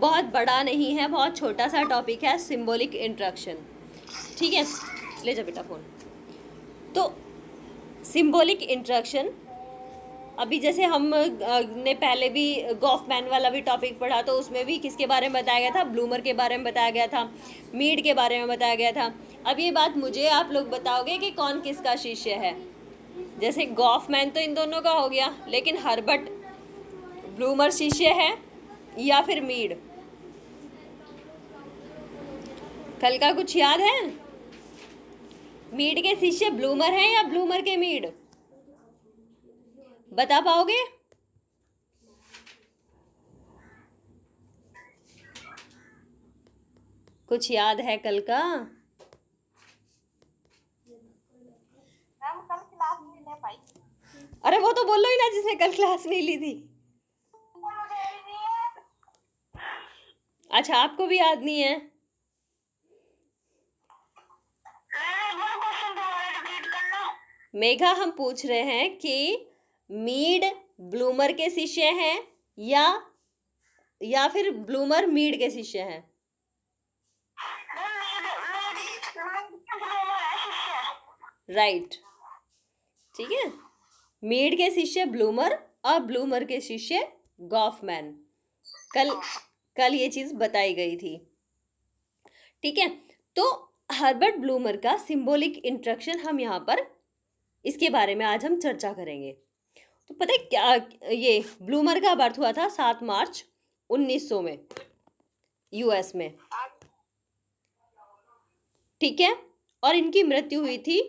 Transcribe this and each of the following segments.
बहुत बड़ा नहीं है बहुत छोटा सा टॉपिक है सिम्बोलिक इंट्रक्शन ठीक है ले जा बेटा फ़ोन तो सिम्बोलिक इंट्रक्शन अभी जैसे हम ने पहले भी गॉफ मैन वाला भी टॉपिक पढ़ा तो उसमें भी किसके बारे में बताया गया था ब्लूमर के बारे में बताया गया था मीड के बारे में बताया गया था अब ये बात मुझे आप लोग बताओगे कि कौन किसका शिष्य है जैसे गॉफ मैन तो इन दोनों का हो गया लेकिन हर्बर्ट ब्लूमर शिष्य है या फिर मीड कल का कुछ याद है मीड के शिष्य ब्लूमर हैं या ब्लूमर के मीड बता पाओगे कुछ याद है कल का अरे वो तो बोल लो ही ना जिसने कल क्लास नहीं ली थी अच्छा आपको भी याद नहीं है मेघा हम पूछ रहे हैं कि मीड ब्लूमर के शिष्य हैं या या फिर ब्लूमर मीड के शिष्य हैं राइट ठीक है मीड के शिष्य ब्लूमर और ब्लूमर के शिष्य गॉफमैन कल कल ये चीज बताई गई थी ठीक है तो हर्बर्ट ब्लूमर का सिंबॉलिक इंट्रक्शन हम यहाँ पर इसके बारे में आज हम चर्चा करेंगे तो पता है क्या ये ब्लूमर का बर्थ हुआ था सात मार्च उन्नीस में यूएस में ठीक है और इनकी मृत्यु हुई थी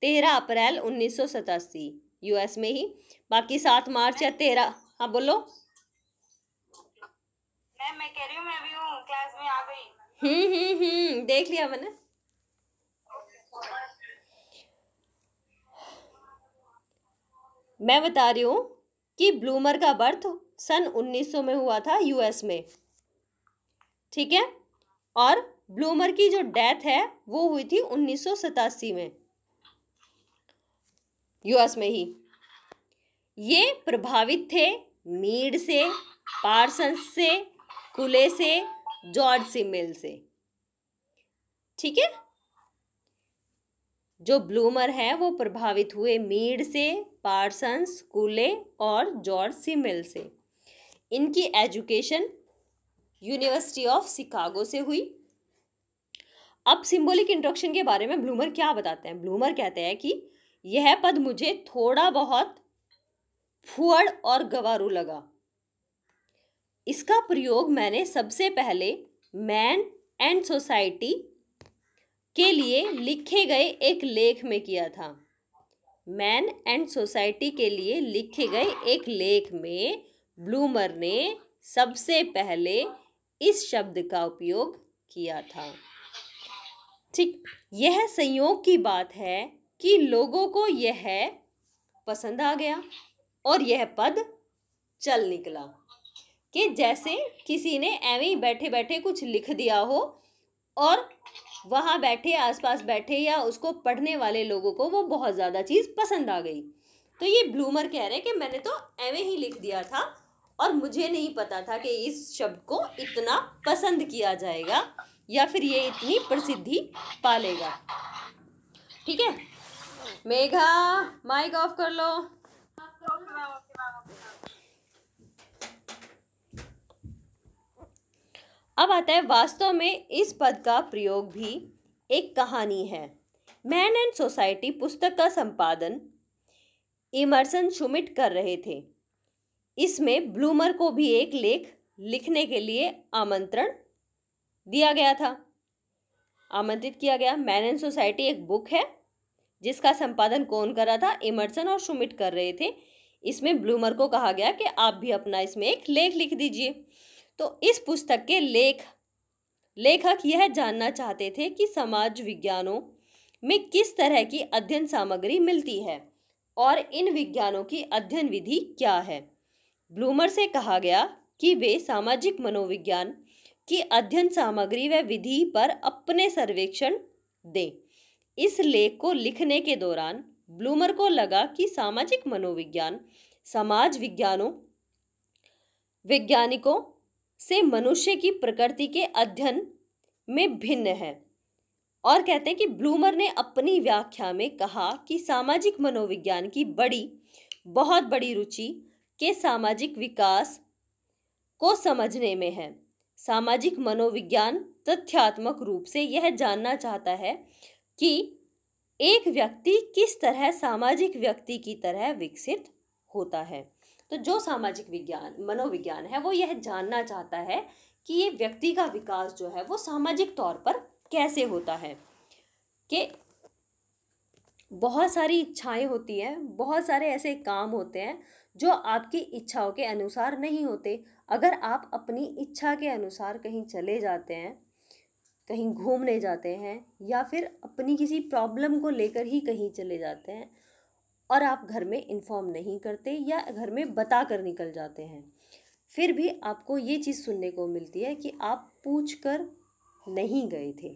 तेरह अप्रैल उन्नीस सौ सतासी यूएस में ही बाकी सात मार्च या तेरह हाँ बोलो मैं मैं कह रही हूं, मैं भी हूं, क्लास में आ गई हम्म हम्म हम्म देख लिया मैंने मैं बता रही हूँ कि ब्लूमर का बर्थ सन 1900 में हुआ था यूएस में ठीक है और ब्लूमर की जो डेथ है वो हुई थी उन्नीस में यूएस में ही ये प्रभावित थे मीड से पार्सन से कुले से जॉर्ज सिमिल से ठीक है जो ब्लूमर है वो प्रभावित हुए मीड से पार्सन्स कूले और जॉर्ज सिमिल से इनकी एजुकेशन यूनिवर्सिटी ऑफ शिकागो से हुई अब सिंबॉलिक इंट्रोडक्शन के बारे में ब्लूमर क्या बताते हैं ब्लूमर कहते हैं कि यह पद मुझे थोड़ा बहुत फुअड़ और गवारू लगा इसका प्रयोग मैंने सबसे पहले मैन एंड सोसाइटी के लिए लिखे गए एक लेख में किया था मैन एंड सोसाइटी के लिए लिखे गए एक लेख में ब्लूमर ने सबसे पहले इस शब्द का उपयोग किया था ठीक यह संयोग की बात है कि लोगों को यह पसंद आ गया और यह पद चल निकला कि जैसे किसी ने एवं बैठे बैठे कुछ लिख दिया हो और वहाँ बैठे आसपास बैठे या उसको पढ़ने वाले लोगों को वो बहुत ज़्यादा चीज़ पसंद आ गई तो ये ब्लूमर कह रहे हैं कि मैंने तो एवे ही लिख दिया था और मुझे नहीं पता था कि इस शब्द को इतना पसंद किया जाएगा या फिर ये इतनी प्रसिद्धि पालेगा ठीक है मेघा माइक ऑफ कर लो अब आता है वास्तव में इस पद का प्रयोग भी एक कहानी है मैन एंड सोसाइटी पुस्तक का संपादन इमर्सन शुमिट कर रहे थे इसमें ब्लूमर को भी एक लेख लिखने के लिए आमंत्रण दिया गया था आमंत्रित किया गया मैन एंड सोसाइटी एक बुक है जिसका संपादन कौन कर रहा था इमर्सन और शुमिट कर रहे थे इसमें ब्लूमर को कहा गया कि आप भी अपना इसमें एक लेख लिख दीजिए तो इस पुस्तक के लेख लेखक यह जानना चाहते थे कि समाज विज्ञानों में किस तरह की अध्ययन सामग्री मिलती है और इन विज्ञानों की अध्ययन विधि क्या है ब्लूमर से कहा गया कि वे सामाजिक मनोविज्ञान की अध्ययन सामग्री व विधि पर अपने सर्वेक्षण दें इस लेख को लिखने के दौरान ब्लूमर को लगा कि सामाजिक मनोविज्ञान समाज विज्ञानों वैज्ञानिकों से मनुष्य की प्रकृति के अध्ययन में भिन्न है और कहते हैं कि ब्लूमर ने अपनी व्याख्या में कहा कि सामाजिक मनोविज्ञान की बड़ी बहुत बड़ी रुचि के सामाजिक विकास को समझने में है सामाजिक मनोविज्ञान तथ्यात्मक रूप से यह जानना चाहता है कि एक व्यक्ति किस तरह सामाजिक व्यक्ति की तरह विकसित होता है तो जो सामाजिक विज्ञान मनोविज्ञान है वो यह जानना चाहता है कि ये व्यक्ति का विकास जो है वो सामाजिक तौर पर कैसे होता है कि बहुत सारी इच्छाएं होती हैं बहुत सारे ऐसे काम होते हैं जो आपकी इच्छाओं के अनुसार नहीं होते अगर आप अपनी इच्छा के अनुसार कहीं चले जाते हैं कहीं घूमने जाते हैं या फिर अपनी किसी प्रॉब्लम को लेकर ही कहीं चले जाते हैं और आप घर में इन्फॉर्म नहीं करते या घर में बता कर निकल जाते हैं फिर भी आपको ये चीज़ सुनने को मिलती है कि आप पूछ कर नहीं गए थे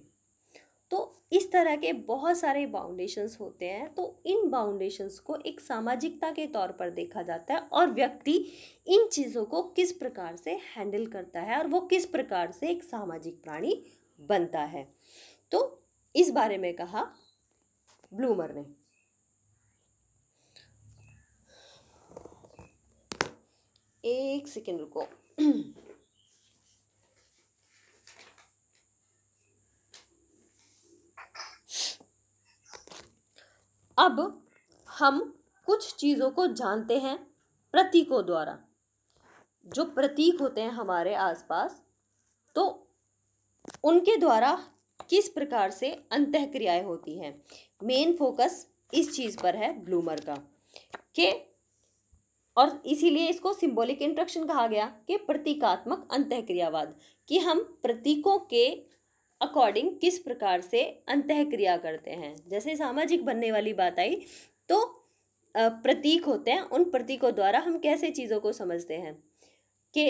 तो इस तरह के बहुत सारे बाउंडेशंस होते हैं तो इन बाउंडेशंस को एक सामाजिकता के तौर पर देखा जाता है और व्यक्ति इन चीज़ों को किस प्रकार से हैंडल करता है और वो किस प्रकार से एक सामाजिक प्राणी बनता है तो इस बारे में कहा ब्लूमर ने एक सेकेंड रुको अब हम कुछ चीज़ों को जानते हैं प्रतीकों द्वारा जो प्रतीक होते हैं हमारे आसपास तो उनके द्वारा किस प्रकार से अंत क्रियाएँ होती हैं मेन फोकस इस चीज़ पर है ब्लूमर का कि और इसीलिए इसको सिंबॉलिक इंट्रक्शन कहा गया कि प्रतीकात्मक अंतःक्रियावाद कि हम प्रतीकों के अकॉर्डिंग किस प्रकार से अंतःक्रिया करते हैं जैसे सामाजिक बनने वाली बात आई तो प्रतीक होते हैं उन प्रतीकों द्वारा हम कैसे चीज़ों को समझते हैं कि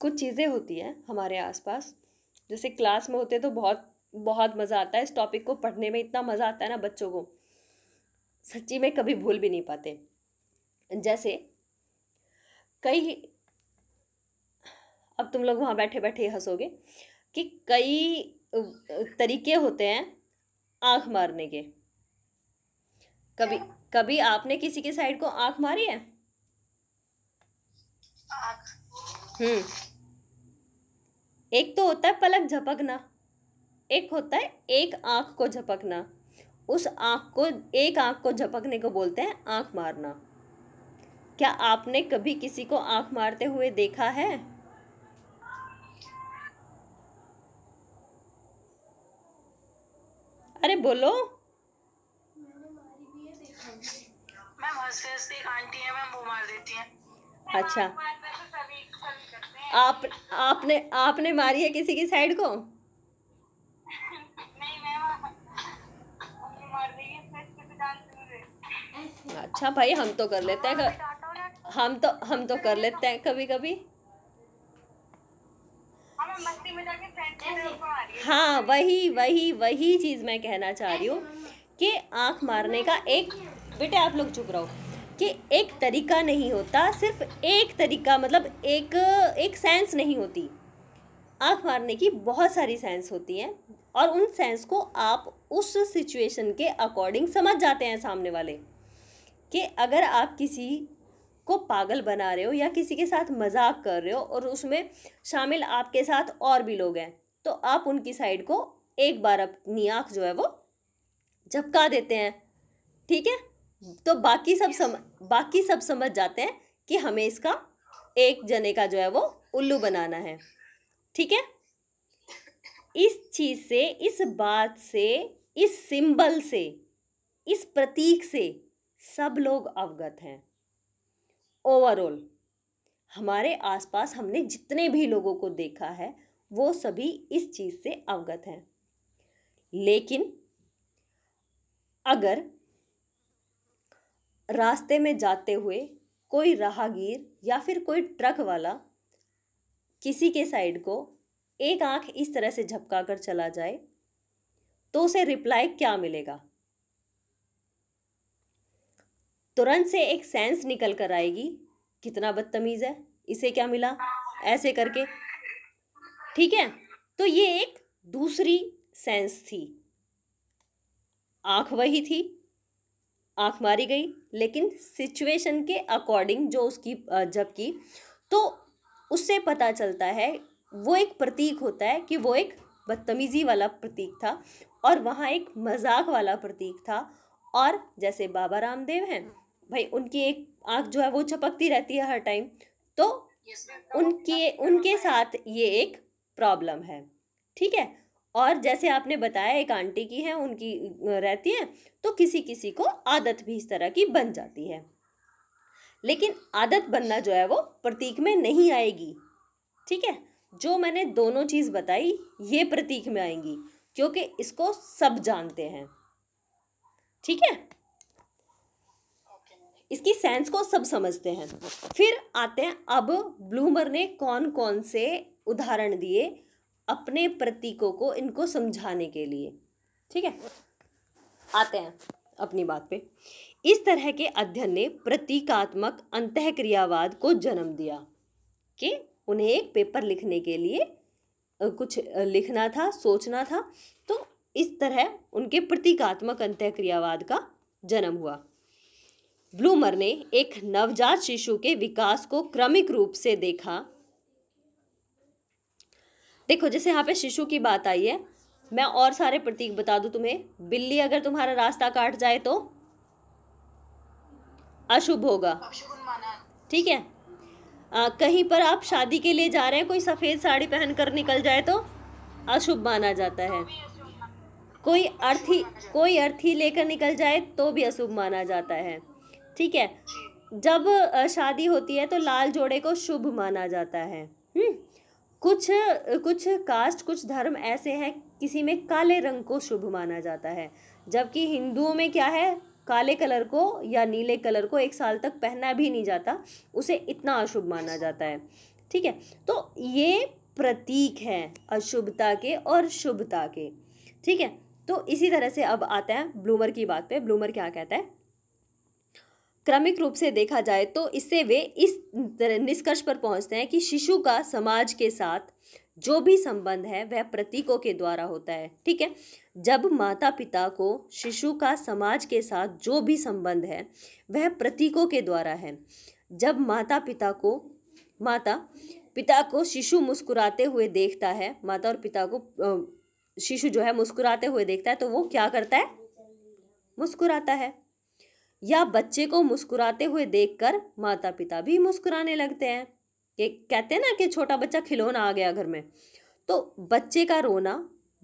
कुछ चीज़ें होती हैं हमारे आसपास जैसे क्लास में होते तो बहुत बहुत मज़ा आता है इस टॉपिक को पढ़ने में इतना मज़ा आता है ना बच्चों को सच्ची में कभी भूल भी नहीं पाते जैसे कई अब तुम लोग वहाँ बैठे बैठे हंसोगे कि कई तरीके होते हैं आँख मारने के कभी कभी आपने किसी के साइड को आँख मारी है हम्म एक तो होता है पलक झपकना एक होता है एक आँख को झपकना उस आँख को एक आँख को झपकने को बोलते हैं आँख मारना क्या आपने कभी किसी को आँख मारते हुए देखा है अरे बोलो अच्छा तो आप आपने आपने मारी है किसी की साइड को अच्छा भाई हम तो कर लेते हैं हम तो हम तो कर लेते हैं कभी कभी हाँ वही वही वही चीज़ मैं कहना चाह रही हूँ कि आंख मारने का एक बेटे आप लोग चुप रहो कि एक तरीका नहीं होता सिर्फ एक तरीका मतलब एक एक सेंस नहीं होती आँख मारने की बहुत सारी सेंस होती हैं और उन सेंस को आप उस सिचुएशन के अकॉर्डिंग समझ जाते हैं सामने वाले कि अगर आप किसी को पागल बना रहे हो या किसी के साथ मजाक कर रहे हो और उसमें शामिल आपके साथ और भी लोग हैं तो आप उनकी साइड को एक बार अपनी आँख जो है वो झपका देते हैं ठीक है तो बाकी सब सम बाकी सब समझ जाते हैं कि हमें इसका एक जने का जो है वो उल्लू बनाना है ठीक है इस चीज़ से इस बात से इस सिंबल से इस प्रतीक से सब लोग अवगत हैं ओवरऑल हमारे आसपास हमने जितने भी लोगों को देखा है वो सभी इस चीज़ से अवगत हैं लेकिन अगर रास्ते में जाते हुए कोई राहगीर या फिर कोई ट्रक वाला किसी के साइड को एक आंख इस तरह से झपका कर चला जाए तो उसे रिप्लाई क्या मिलेगा तुरंत से एक सेंस निकल कर आएगी कितना बदतमीज़ है इसे क्या मिला ऐसे करके ठीक है तो ये एक दूसरी सेंस थी आँख वही थी आँख मारी गई लेकिन सिचुएशन के अकॉर्डिंग जो उसकी जबकि तो उससे पता चलता है वो एक प्रतीक होता है कि वो एक बदतमीज़ी वाला प्रतीक था और वहाँ एक मजाक वाला प्रतीक था और जैसे बाबा रामदेव हैं भाई उनकी एक आँख जो है वो चपकती रहती है हर टाइम तो उनके उनके साथ ये एक प्रॉब्लम है ठीक है और जैसे आपने बताया एक आंटी की है उनकी रहती है तो किसी किसी को आदत भी इस तरह की बन जाती है लेकिन आदत बनना जो है वो प्रतीक में नहीं आएगी ठीक है जो मैंने दोनों चीज़ बताई ये प्रतीक में आएंगी क्योंकि इसको सब जानते हैं ठीक है इसकी सेंस को सब समझते हैं फिर आते हैं अब ब्लूमर ने कौन कौन से उदाहरण दिए अपने प्रतीकों को इनको समझाने के लिए ठीक है आते हैं अपनी बात पे इस तरह के अध्ययन ने प्रतीकात्मक क्रियावाद को जन्म दिया कि उन्हें एक पेपर लिखने के लिए कुछ लिखना था सोचना था तो इस तरह उनके प्रतीकात्मक क्रियावाद का जन्म हुआ ब्लूमर ने एक नवजात शिशु के विकास को क्रमिक रूप से देखा देखो जैसे यहाँ पे शिशु की बात आई है मैं और सारे प्रतीक बता दूं तुम्हें बिल्ली अगर तुम्हारा रास्ता काट जाए तो अशुभ होगा ठीक है आ, कहीं पर आप शादी के लिए जा रहे हैं कोई सफ़ेद साड़ी पहनकर निकल जाए तो अशुभ माना जाता है कोई अर्थी कोई अर्थी लेकर निकल जाए तो भी अशुभ माना जाता है ठीक है जब शादी होती है तो लाल जोड़े को शुभ माना जाता है हम्म? कुछ कुछ कास्ट कुछ धर्म ऐसे हैं किसी में काले रंग को शुभ माना जाता है जबकि हिंदुओं में क्या है काले कलर को या नीले कलर को एक साल तक पहना भी नहीं जाता उसे इतना अशुभ माना जाता है ठीक है तो ये प्रतीक है अशुभता के और शुभता के ठीक है तो इसी तरह से अब आता है ब्लूमर की बात पे ब्लूमर क्या कहता है क्रमिक रूप से देखा जाए तो इससे वे इस निष्कर्ष पर पहुंचते हैं कि शिशु का समाज के साथ जो भी संबंध है वह प्रतीकों के द्वारा होता है ठीक है जब माता पिता को शिशु का समाज के साथ जो भी संबंध है वह प्रतीकों के द्वारा है जब माता पिता को माता पिता को शिशु मुस्कुराते हुए देखता है माता और पिता को शिशु जो है मुस्कुराते हुए देखता है तो वो क्या करता है मुस्कुराता है या बच्चे को मुस्कुराते हुए देखकर माता पिता भी मुस्कुराने लगते हैं कि कहते हैं ना कि छोटा बच्चा खिलौना आ गया घर में तो बच्चे का रोना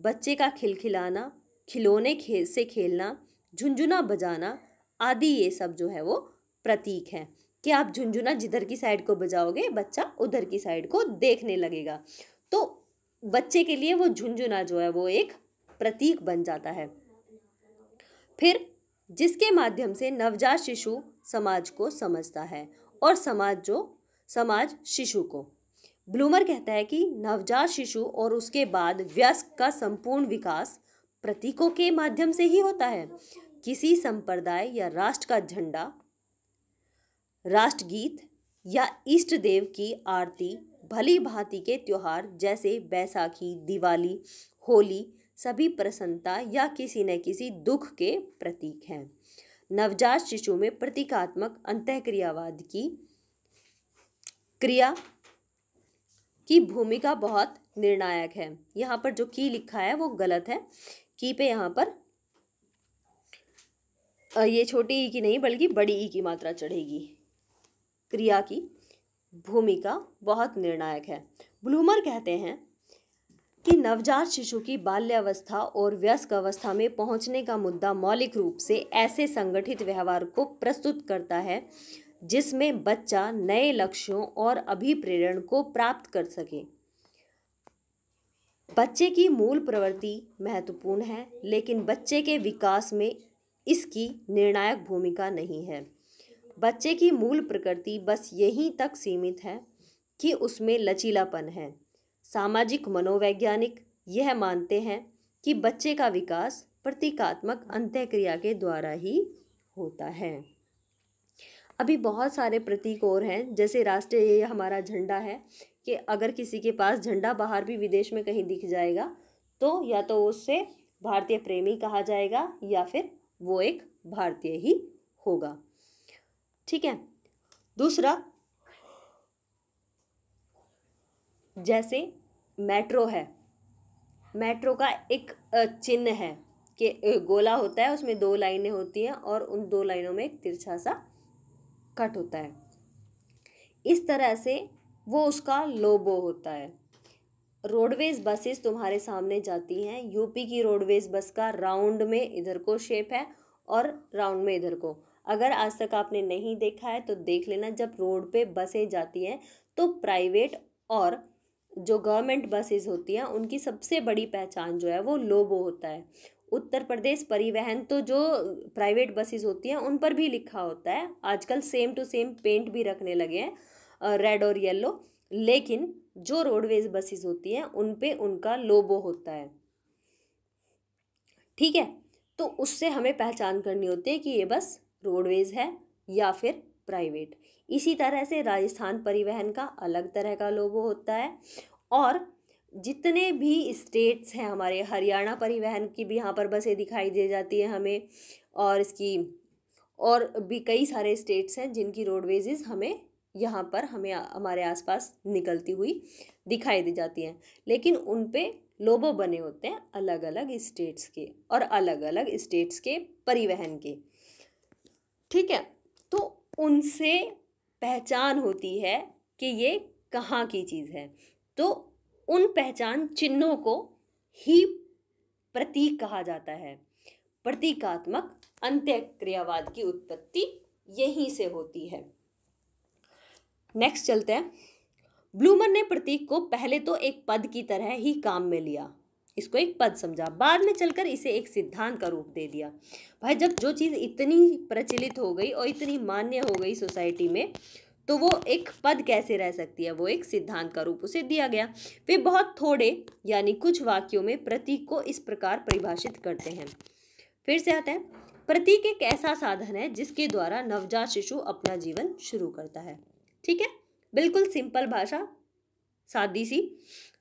बच्चे का खिलखिलाना खिलौने खेल से खेलना झुंझुना बजाना आदि ये सब जो है वो प्रतीक हैं कि आप झुंझुना जिधर की साइड को बजाओगे बच्चा उधर की साइड को देखने लगेगा तो बच्चे के लिए वो झुंझुना जो है वो एक प्रतीक बन जाता है फिर जिसके माध्यम से नवजात शिशु समाज को समझता है और समाज जो समाज शिशु को ब्लूमर कहता है कि नवजात शिशु और उसके बाद व्यस्क का संपूर्ण विकास प्रतीकों के माध्यम से ही होता है किसी संप्रदाय या राष्ट्र का झंडा राष्ट्रगीत या इष्ट देव की आरती भली भांति के त्यौहार जैसे बैसाखी दिवाली होली सभी प्रसन्नता या किसी न किसी दुख के प्रतीक हैं नवजात शिशु में प्रतीकात्मक क्रियावाद की क्रिया की भूमिका बहुत निर्णायक है यहाँ पर जो की लिखा है वो गलत है की पे यहाँ पर ये छोटी ई की नहीं बल्कि बड़ी ई की मात्रा चढ़ेगी क्रिया की भूमिका बहुत निर्णायक है ब्लूमर कहते हैं कि नवजात शिशु की बाल्यावस्था और व्यस्क अवस्था में पहुंचने का मुद्दा मौलिक रूप से ऐसे संगठित व्यवहार को प्रस्तुत करता है जिसमें बच्चा नए लक्ष्यों और अभिप्रेरण को प्राप्त कर सके बच्चे की मूल प्रवृत्ति महत्वपूर्ण है लेकिन बच्चे के विकास में इसकी निर्णायक भूमिका नहीं है बच्चे की मूल प्रकृति बस यहीं तक सीमित है कि उसमें लचीलापन है सामाजिक मनोवैज्ञानिक यह मानते हैं कि बच्चे का विकास प्रतीकात्मक अंत्यक्रिया के द्वारा ही होता है अभी बहुत सारे प्रतीक और हैं जैसे राष्ट्रीय ये हमारा झंडा है कि अगर किसी के पास झंडा बाहर भी विदेश में कहीं दिख जाएगा तो या तो उससे भारतीय प्रेमी कहा जाएगा या फिर वो एक भारतीय ही होगा ठीक है दूसरा जैसे मेट्रो है मेट्रो का एक चिन्ह है कि गोला होता है उसमें दो लाइनें होती हैं और उन दो लाइनों में एक तिरछा सा कट होता है इस तरह से वो उसका लोबो होता है रोडवेज बसेस तुम्हारे सामने जाती हैं यूपी की रोडवेज बस का राउंड में इधर को शेप है और राउंड में इधर को अगर आज तक आपने नहीं देखा है तो देख लेना जब रोड पे बसें जाती हैं तो प्राइवेट और जो गवर्नमेंट बसेस होती हैं उनकी सबसे बड़ी पहचान जो है वो लोबो होता है उत्तर प्रदेश परिवहन तो जो प्राइवेट बसेस होती हैं उन पर भी लिखा होता है आजकल सेम टू सेम पेंट भी रखने लगे हैं रेड और येलो लेकिन जो रोडवेज बसेस होती हैं उन पे उनका लोबो होता है ठीक है तो उससे हमें पहचान करनी होती है कि ये बस रोडवेज है या फिर प्राइवेट इसी तरह से राजस्थान परिवहन का अलग तरह का लोगो होता है और जितने भी स्टेट्स हैं हमारे हरियाणा परिवहन की भी यहाँ पर बसें दिखाई दे जाती है हमें और इसकी और भी कई सारे स्टेट्स हैं जिनकी रोडवेजेस हमें यहाँ पर हमें हमारे आसपास निकलती हुई दिखाई दे जाती हैं लेकिन उन पे लोबो बने होते हैं अलग अलग स्टेट्स के और अलग अलग स्टेट्स के परिवहन के ठीक है तो उनसे पहचान होती है कि ये कहाँ की चीज़ है तो उन पहचान चिन्हों को ही प्रतीक कहा जाता है प्रतीकात्मक अंत्यक्रियावाद की उत्पत्ति यहीं से होती है नेक्स्ट चलते हैं ब्लूमर ने प्रतीक को पहले तो एक पद की तरह ही काम में लिया इसको एक पद समझा बाद में चलकर इसे एक सिद्धांत का रूप दे दिया भाई जब जो चीज़ इतनी प्रचलित हो गई और इतनी मान्य हो गई सोसाइटी में तो वो एक पद कैसे रह सकती है वो एक सिद्धांत का रूप उसे दिया गया वे बहुत थोड़े यानी कुछ वाक्यों में प्रतीक को इस प्रकार परिभाषित करते हैं फिर से आते हैं प्रतीक एक ऐसा साधन है जिसके द्वारा नवजात शिशु अपना जीवन शुरू करता है ठीक है बिल्कुल सिंपल भाषा सादी सी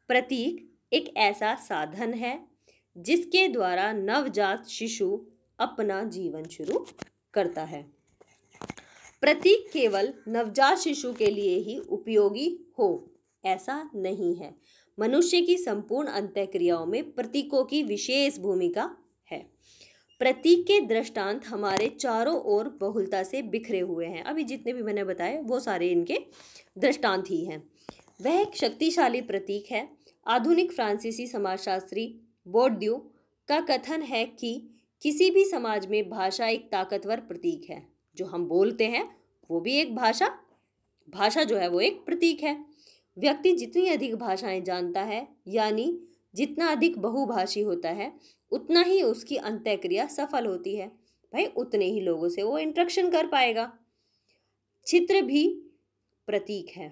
प्रतीक एक ऐसा साधन है जिसके द्वारा नवजात शिशु अपना जीवन शुरू करता है प्रतीक केवल नवजात शिशु के लिए ही उपयोगी हो ऐसा नहीं है मनुष्य की संपूर्ण अंत्यक्रियाओं में प्रतीकों की विशेष भूमिका है प्रतीक के दृष्टांत हमारे चारों ओर बहुलता से बिखरे हुए हैं अभी जितने भी मैंने बताए वो सारे इनके दृष्टांत ही हैं वह एक शक्तिशाली प्रतीक है आधुनिक फ्रांसीसी समाजशास्त्री बोर्ड्यू का कथन है कि किसी भी समाज में भाषा एक ताकतवर प्रतीक है जो हम बोलते हैं वो भी एक भाषा भाषा जो है वो एक प्रतीक है व्यक्ति जितनी अधिक भाषाएं जानता है यानी जितना अधिक बहुभाषी होता है उतना ही उसकी अंत्यक्रिया सफल होती है भाई उतने ही लोगों से वो इंट्रक्शन कर पाएगा चित्र भी प्रतीक है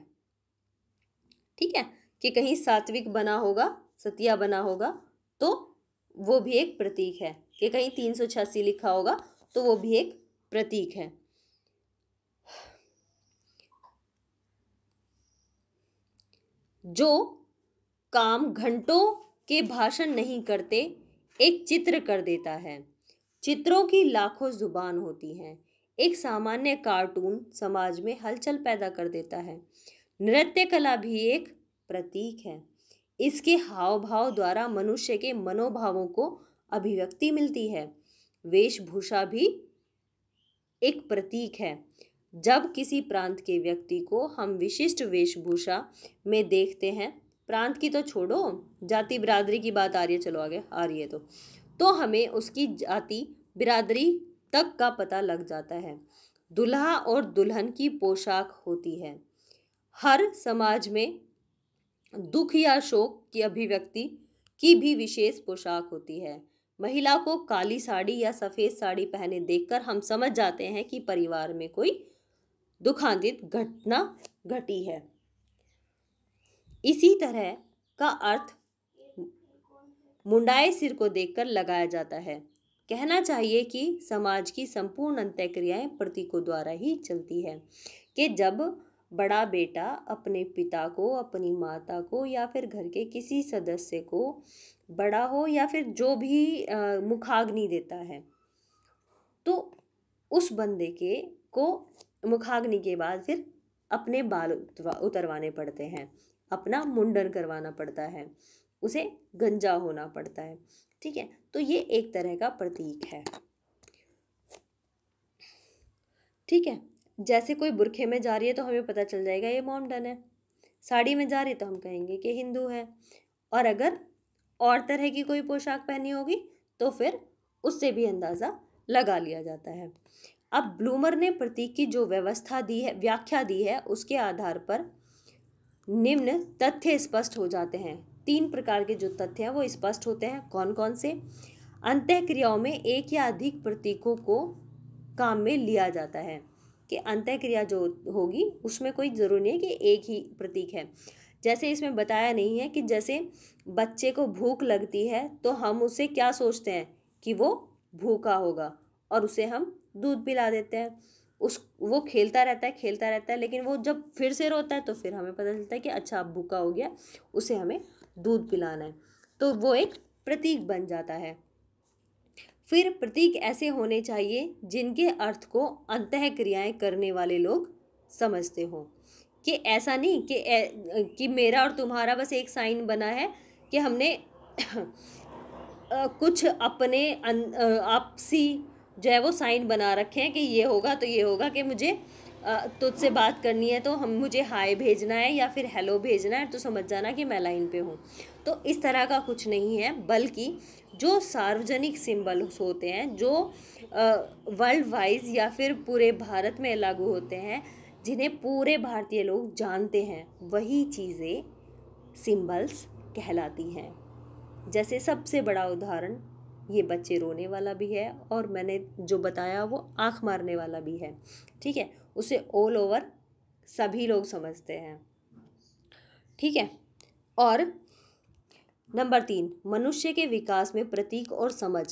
ठीक है कि कहीं सात्विक बना होगा सतिया बना होगा तो वो भी एक प्रतीक है कि कहीं तीन सौ छियासी लिखा होगा तो वो भी एक प्रतीक है जो काम घंटों के भाषण नहीं करते एक चित्र कर देता है चित्रों की लाखों जुबान होती हैं एक सामान्य कार्टून समाज में हलचल पैदा कर देता है नृत्य कला भी एक प्रतीक है इसके हाव भाव द्वारा मनुष्य के मनोभावों को अभिव्यक्ति मिलती है वेशभूषा भी एक प्रतीक है जब किसी प्रांत के व्यक्ति को हम विशिष्ट वेशभूषा में देखते हैं प्रांत की तो छोड़ो जाति बिरादरी की बात आ रही है चलो आगे आ रही है तो तो हमें उसकी जाति बिरादरी तक का पता लग जाता है दुल्हा और दुल्हन की पोशाक होती है हर समाज में दुख या शोक की अभिव्यक्ति की भी विशेष पोशाक होती है महिला को काली साड़ी या सफ़ेद साड़ी पहने देखकर हम समझ जाते हैं कि परिवार में कोई दुखांतित घटना घटी है इसी तरह का अर्थ मुंडाए सिर को देखकर लगाया जाता है कहना चाहिए कि समाज की संपूर्ण अंत्यक्रियाएँ प्रतीकों द्वारा ही चलती है कि जब बड़ा बेटा अपने पिता को अपनी माता को या फिर घर के किसी सदस्य को बड़ा हो या फिर जो भी मुखाग्नि देता है तो उस बंदे के को मुखाग्नि के बाद फिर अपने बाल उतरवाने पड़ते हैं अपना मुंडन करवाना पड़ता है उसे गंजा होना पड़ता है ठीक है तो ये एक तरह का प्रतीक है ठीक है जैसे कोई बुरखे में जा रही है तो हमें पता चल जाएगा ये मॉमडन है साड़ी में जा रही है तो हम कहेंगे कि हिंदू है और अगर और तरह की कोई पोशाक पहनी होगी तो फिर उससे भी अंदाज़ा लगा लिया जाता है अब ब्लूमर ने प्रतीक की जो व्यवस्था दी है व्याख्या दी है उसके आधार पर निम्न तथ्य स्पष्ट हो जाते हैं तीन प्रकार के जो तथ्य हैं वो स्पष्ट होते हैं कौन कौन से अंत्य क्रियाओं में एक या अधिक प्रतीकों को काम में लिया जाता है कि अंत्यक्रिया क्रिया जो होगी उसमें कोई ज़रूरी नहीं है कि एक ही प्रतीक है जैसे इसमें बताया नहीं है कि जैसे बच्चे को भूख लगती है तो हम उसे क्या सोचते हैं कि वो भूखा होगा और उसे हम दूध पिला देते हैं उस वो खेलता रहता है खेलता रहता है लेकिन वो जब फिर से रोता है तो फिर हमें पता चलता है कि अच्छा अब भूखा हो गया उसे हमें दूध पिलाना है तो वो एक प्रतीक बन जाता है फिर प्रतीक ऐसे होने चाहिए जिनके अर्थ को अंत क्रियाएँ करने वाले लोग समझते हों कि ऐसा नहीं कि ए, कि मेरा और तुम्हारा बस एक साइन बना है कि हमने कुछ अपने अं, आपसी जो है वो साइन बना रखे हैं कि ये होगा तो ये होगा कि मुझे तुझसे बात करनी है तो हम मुझे हाय भेजना है या फिर हेलो भेजना है तो समझ जाना कि मैं लाइन पे हूँ तो इस तरह का कुछ नहीं है बल्कि जो सार्वजनिक सिंबल्स होते हैं जो वर्ल्ड वाइज या फिर पूरे भारत में लागू होते हैं जिन्हें पूरे भारतीय लोग जानते हैं वही चीज़ें सिंबल्स कहलाती हैं जैसे सबसे बड़ा उदाहरण ये बच्चे रोने वाला भी है और मैंने जो बताया वो आँख मारने वाला भी है ठीक है उसे ऑल ओवर सभी लोग समझते हैं ठीक है और नंबर तीन मनुष्य के विकास में प्रतीक और समझ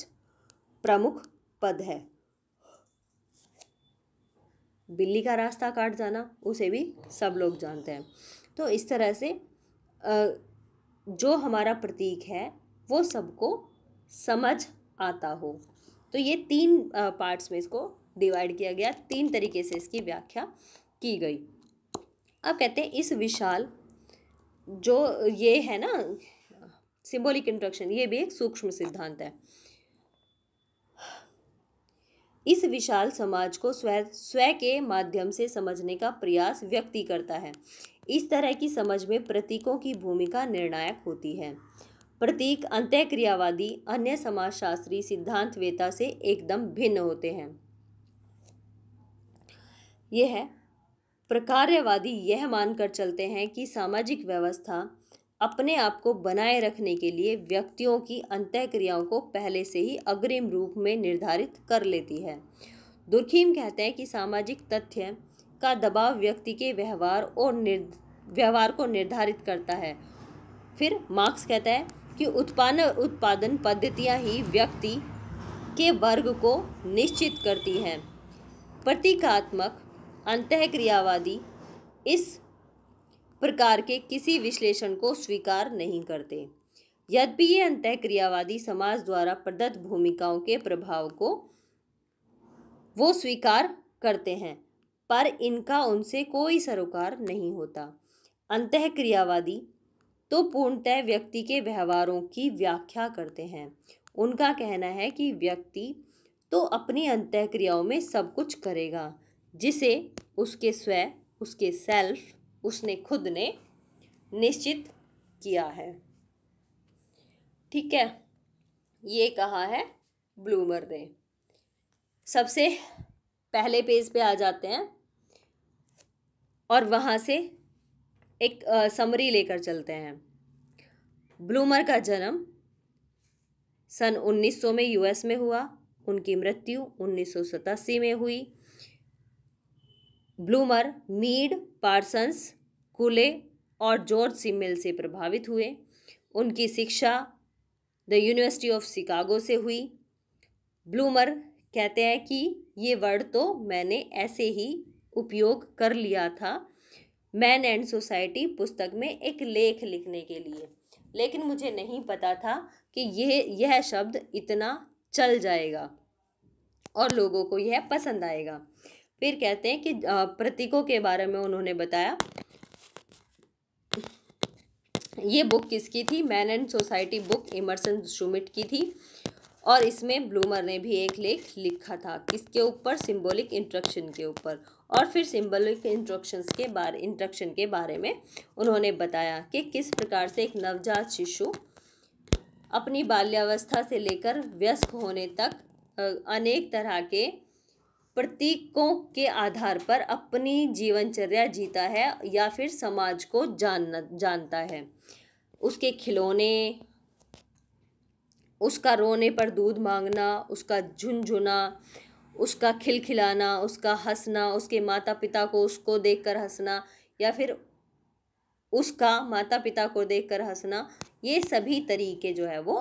प्रमुख पद है बिल्ली का रास्ता काट जाना उसे भी सब लोग जानते हैं तो इस तरह से जो हमारा प्रतीक है वो सबको समझ आता हो तो ये तीन पार्ट्स में इसको डिवाइड किया गया तीन तरीके से इसकी व्याख्या की गई अब कहते हैं इस विशाल जो ये है ना सिंबॉलिक इंट्रक्शन ये भी एक सूक्ष्म सिद्धांत है इस विशाल समाज को स्व स्व के माध्यम से समझने का प्रयास व्यक्ति करता है इस तरह की समझ में प्रतीकों की भूमिका निर्णायक होती है प्रतीक अंत्यक्रियावादी अन्य समाजशास्त्री सिद्धांतवेता से एकदम भिन्न होते हैं यह है प्रकार्यवादी यह मानकर चलते हैं कि सामाजिक व्यवस्था अपने आप को बनाए रखने के लिए व्यक्तियों की अंत क्रियाओं को पहले से ही अग्रिम रूप में निर्धारित कर लेती है दुर्खीम कहते हैं कि सामाजिक तथ्य का दबाव व्यक्ति के व्यवहार और व्यवहार को निर्धारित करता है फिर मार्क्स कहता है कि उत्पादन उत्पादन पद्धतियाँ ही व्यक्ति के वर्ग को निश्चित करती हैं प्रतीकात्मक अंत क्रियावादी इस प्रकार के किसी विश्लेषण को स्वीकार नहीं करते यद्यपि ये अंत क्रियावादी समाज द्वारा प्रदत्त भूमिकाओं के प्रभाव को वो स्वीकार करते हैं पर इनका उनसे कोई सरोकार नहीं होता अंत क्रियावादी तो पूर्णतः व्यक्ति के व्यवहारों की व्याख्या करते हैं उनका कहना है कि व्यक्ति तो अपनी अंत क्रियाओं में सब कुछ करेगा जिसे उसके स्वय उसके सेल्फ उसने खुद ने निश्चित किया है ठीक है ये कहा है ब्लूमर ने सबसे पहले पेज पे आ जाते हैं और वहाँ से एक समरी लेकर चलते हैं ब्लूमर का जन्म सन 1900 में यूएस में हुआ उनकी मृत्यु 1987 में हुई ब्लूमर मीड पार्सन्स कुले और जॉर्ज सिमिल से प्रभावित हुए उनकी शिक्षा द यूनिवर्सिटी ऑफ शिकागो से हुई ब्लूमर कहते हैं कि ये वर्ड तो मैंने ऐसे ही उपयोग कर लिया था मैन एंड सोसाइटी पुस्तक में एक लेख लिखने के लिए लेकिन मुझे नहीं पता था कि यह यह शब्द इतना चल जाएगा और लोगों को यह पसंद आएगा फिर कहते हैं कि प्रतीकों के बारे में उन्होंने बताया ये बुक किसकी थी man and society book Emerson Schmidt की थी और इसमें ब्लूमर ने भी एक लेख लिखा था किसके ऊपर सिंबॉलिक इंट्रक्शन के ऊपर और फिर सिंबॉलिक इंट्रक्शन के बारे इंट्रक्शन के बारे में उन्होंने बताया कि किस प्रकार से एक नवजात शिशु अपनी बाल्यावस्था से लेकर व्यस्क होने तक अनेक तरह के प्रतीकों के आधार पर अपनी जीवनचर्या जीता है या फिर समाज को जानना जानता है उसके खिलौने उसका रोने पर दूध मांगना उसका झुनझुना उसका खिलखिलाना उसका हंसना उसके माता पिता को उसको देखकर हंसना या फिर उसका माता पिता को देखकर हंसना ये सभी तरीके जो है वो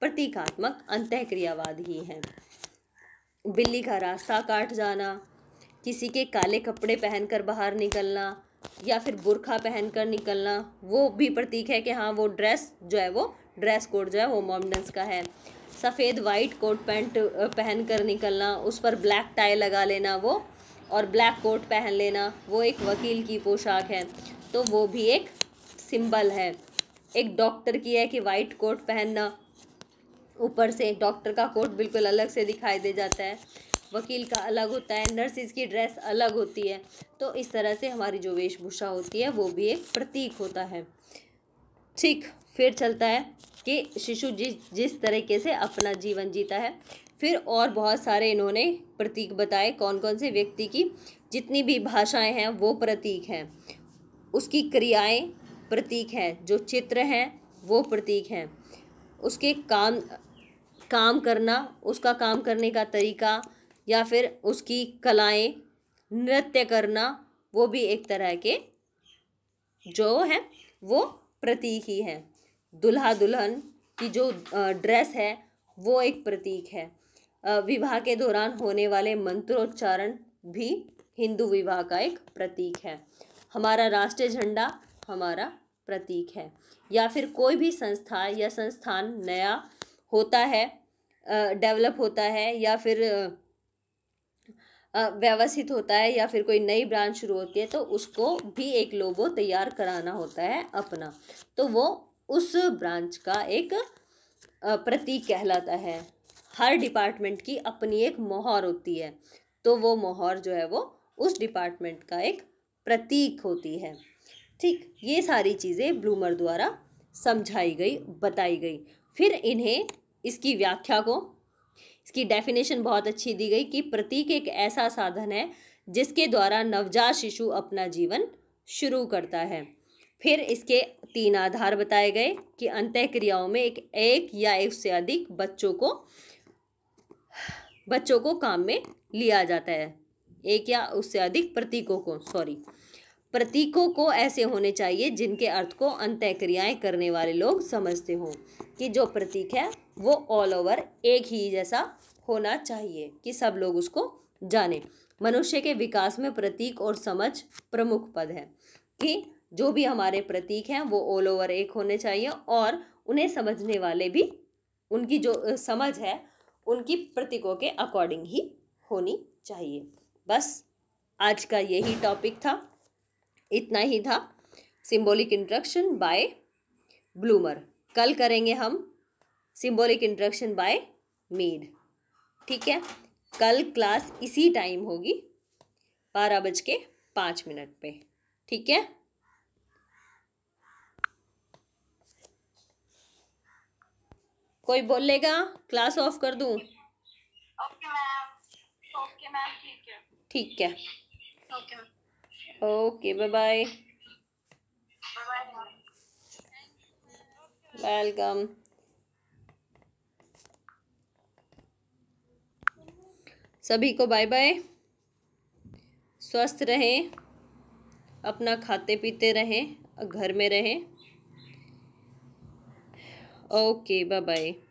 प्रतीकात्मक अंतः क्रियावाद ही हैं बिल्ली का रास्ता काट जाना किसी के काले कपड़े पहनकर बाहर निकलना या फिर बुरखा पहनकर निकलना वो भी प्रतीक है कि हाँ वो ड्रेस जो है वो ड्रेस कोड जो है वो मोमडन्स का है सफ़ेद वाइट कोट पैंट पहन कर निकलना उस पर ब्लैक टाई लगा लेना वो और ब्लैक कोट पहन लेना वो एक वकील की पोशाक है तो वो भी एक सिंबल है एक डॉक्टर की है कि वाइट कोट पहनना ऊपर से डॉक्टर का कोट बिल्कुल अलग से दिखाई दे जाता है वकील का अलग होता है नर्सिस की ड्रेस अलग होती है तो इस तरह से हमारी जो वेशभूषा होती है वो भी एक प्रतीक होता है ठीक फिर चलता है कि शिशु जिस जिस तरीके से अपना जीवन जीता है फिर और बहुत सारे इन्होंने प्रतीक बताए कौन कौन से व्यक्ति की जितनी भी भाषाएं हैं वो प्रतीक हैं उसकी क्रियाएं प्रतीक हैं जो चित्र हैं वो प्रतीक हैं उसके काम काम करना उसका काम करने का तरीका या फिर उसकी कलाएं नृत्य करना वो भी एक तरह के जो है वो प्रतीक ही है दुल्हा दुल्हन की जो ड्रेस है वो एक प्रतीक है विवाह के दौरान होने वाले मंत्रोच्चारण भी हिंदू विवाह का एक प्रतीक है हमारा राष्ट्रीय झंडा हमारा प्रतीक है या फिर कोई भी संस्था या संस्थान नया होता है डेवलप होता है या फिर व्यवस्थित होता है या फिर कोई नई ब्रांच शुरू होती है तो उसको भी एक लोगो तैयार कराना होता है अपना तो वो उस ब्रांच का एक प्रतीक कहलाता है हर डिपार्टमेंट की अपनी एक मोहर होती है तो वो मोहर जो है वो उस डिपार्टमेंट का एक प्रतीक होती है ठीक ये सारी चीज़ें ब्लूमर द्वारा समझाई गई बताई गई फिर इन्हें इसकी व्याख्या को इसकी डेफिनेशन बहुत अच्छी दी गई कि प्रतीक एक ऐसा साधन है जिसके द्वारा नवजात शिशु अपना जीवन शुरू करता है फिर इसके तीन आधार बताए गए कि अंत क्रियाओं में एक एक या एक से अधिक बच्चों को बच्चों को काम में लिया जाता है एक या उससे अधिक प्रतीकों को सॉरी प्रतीकों को ऐसे होने चाहिए जिनके अर्थ को अंत क्रियाएँ करने वाले लोग समझते हों कि जो प्रतीक है वो ऑल ओवर एक ही जैसा होना चाहिए कि सब लोग उसको जाने मनुष्य के विकास में प्रतीक और समझ प्रमुख पद है कि जो भी हमारे प्रतीक हैं वो ऑल ओवर एक होने चाहिए और उन्हें समझने वाले भी उनकी जो समझ है उनकी प्रतीकों के अकॉर्डिंग ही होनी चाहिए बस आज का यही टॉपिक था इतना ही था सिंबॉलिक इंट्रक्शन बाय ब्लूमर कल करेंगे हम सिम्बोलिक इंट्रक्शन बाय मेड ठीक है कल क्लास इसी टाइम होगी बारह बज के पाँच मिनट पे ठीक है कोई बोलेगा क्लास ऑफ कर दूं ओके ओके मैम ठीक है ठीक है okay okay bye bye welcome सभी को बाय बाय स्वस्थ रहें अपना खाते पीते रहें घर में रहें ओके बाय बाय